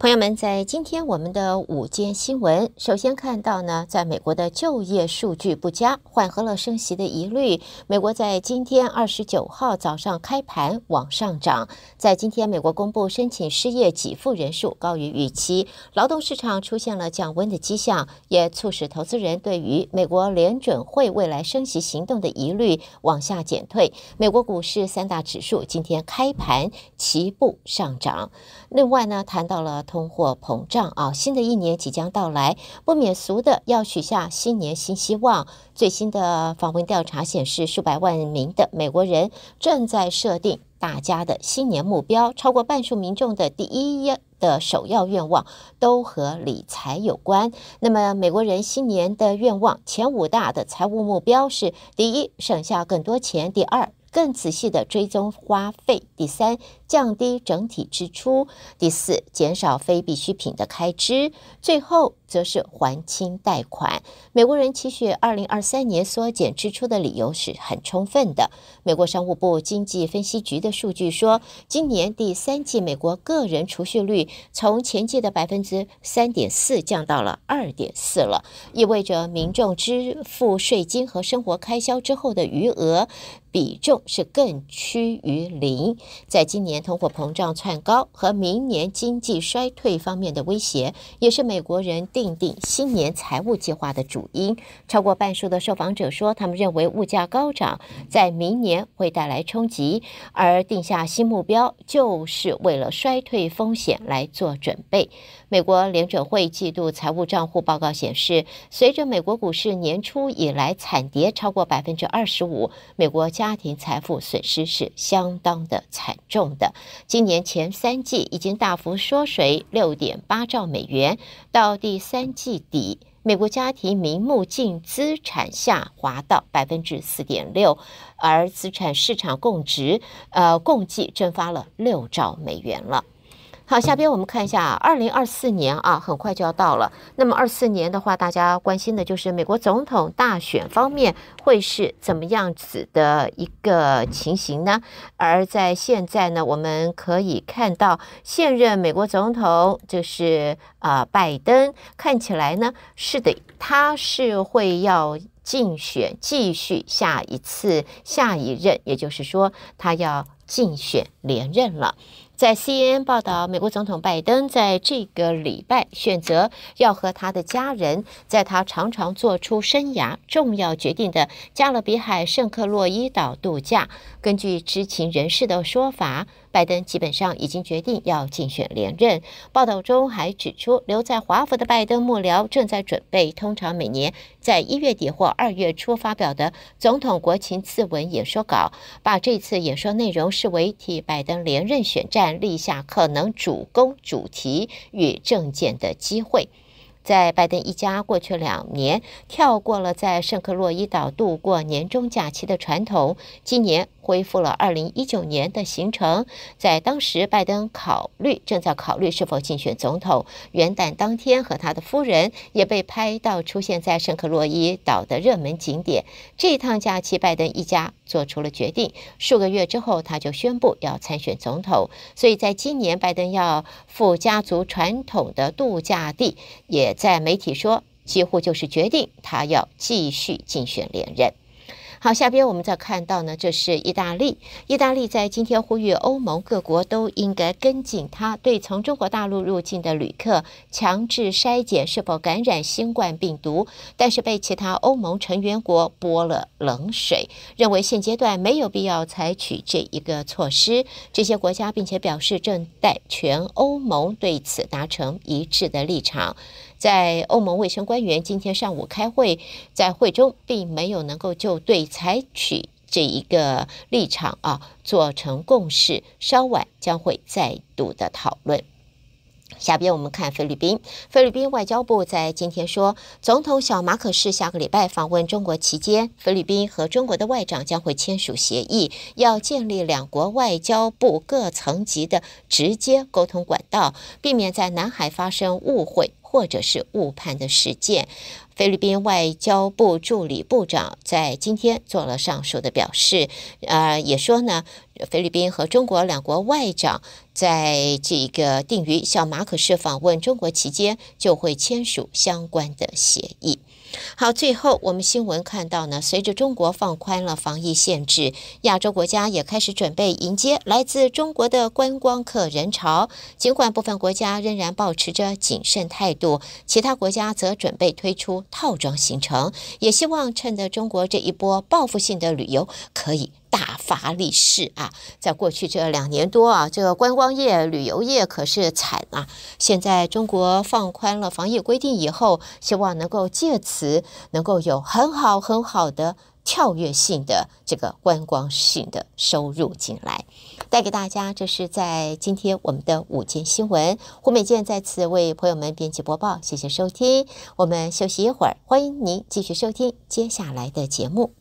朋友们，在今天我们的午间新闻，首先看到呢，在美国的就业数据不佳，缓和了升息的疑虑。美国在今天二十九号早上开盘往上涨。在今天，美国公布申请失业给付人数高于预期，劳动市场出现了降温的迹象，也促使投资人对于美国联准会未来升息行动的疑虑往下减退。美国股市三大指数今天开盘齐步上涨。另外呢，谈到了。通货膨胀啊，新的一年即将到来，不免俗的要许下新年新希望。最新的访问调查显示，数百万名的美国人正在设定大家的新年目标，超过半数民众的第一的首要愿望都和理财有关。那么，美国人新年的愿望前五大的财务目标是：第一，省下更多钱；第二，更仔细的追踪花费。第三，降低整体支出。第四，减少非必需品的开支。最后，则是还清贷款。美国人期许二零二三年缩减支出的理由是很充分的。美国商务部经济分析局的数据说，今年第三季美国个人储蓄率从前季的百分之三点四降到了二点四了，意味着民众支付税金和生活开销之后的余额。比重是更趋于零。在今年通货膨胀窜高和明年经济衰退方面的威胁，也是美国人定定新年财务计划的主因。超过半数的受访者说，他们认为物价高涨在明年会带来冲击，而定下新目标就是为了衰退风险来做准备。美国联准会季度财务账户报告显示，随着美国股市年初以来惨跌超过百分之二十五，美国。家庭财富损失是相当的惨重的。今年前三季已经大幅缩水六点八兆美元，到第三季底，美国家庭名目净资产下滑到百分之四点六，而资产市场共值呃共计蒸发了六兆美元了。好，下边我们看一下，二零二四年啊，很快就要到了。那么二四年的话，大家关心的就是美国总统大选方面会是怎么样子的一个情形呢？而在现在呢，我们可以看到现任美国总统就是啊拜登，看起来呢是的，他是会要竞选，继续下一次下一任，也就是说他要竞选连任了。在 CNN 报道，美国总统拜登在这个礼拜选择要和他的家人在他常常做出生涯重要决定的加勒比海圣克洛伊岛度假。根据知情人士的说法。拜登基本上已经决定要竞选连任。报道中还指出，留在华府的拜登幕僚正在准备通常每年在一月底或二月初发表的总统国情咨文演说稿，把这次演说内容视为替拜登连任选战立下可能主攻主题与政见的机会。在拜登一家过去两年跳过了在圣克洛伊岛度过年终假期的传统，今年恢复了2019年的行程。在当时，拜登考虑正在考虑是否竞选总统，元旦当天和他的夫人也被拍到出现在圣克洛伊岛的热门景点。这一趟假期，拜登一家。做出了决定，数个月之后他就宣布要参选总统。所以在今年，拜登要赴家族传统的度假地，也在媒体说，几乎就是决定他要继续竞选连任。好，下边我们再看到呢，这是意大利。意大利在今天呼吁欧盟各国都应该跟进，他对从中国大陆入境的旅客强制筛检是否感染新冠病毒，但是被其他欧盟成员国泼了冷水，认为现阶段没有必要采取这一个措施。这些国家并且表示正在全欧盟对此达成一致的立场。在欧盟卫生官员今天上午开会，在会中并没有能够就对采取这一个立场啊，做成共识。稍晚将会再度的讨论。下边我们看菲律宾，菲律宾外交部在今天说，总统小马可是下个礼拜访问中国期间，菲律宾和中国的外长将会签署协议，要建立两国外交部各层级的直接沟通管道，避免在南海发生误会。或者是误判的事件，菲律宾外交部助理部长在今天做了上述的表示，呃，也说呢，菲律宾和中国两国外长在这个定于向马可士访问中国期间就会签署相关的协议。好，最后我们新闻看到呢，随着中国放宽了防疫限制，亚洲国家也开始准备迎接来自中国的观光客人潮。尽管部分国家仍然保持着谨慎态度，其他国家则准备推出套装行程，也希望趁着中国这一波报复性的旅游可以。大发利市啊！在过去这两年多啊，这个观光业、旅游业可是惨啊。现在中国放宽了防疫规定以后，希望能够借此能够有很好很好的跳跃性的这个观光性的收入进来。带给大家这是在今天我们的午间新闻，胡美健再次为朋友们编辑播报，谢谢收听。我们休息一会儿，欢迎您继续收听接下来的节目。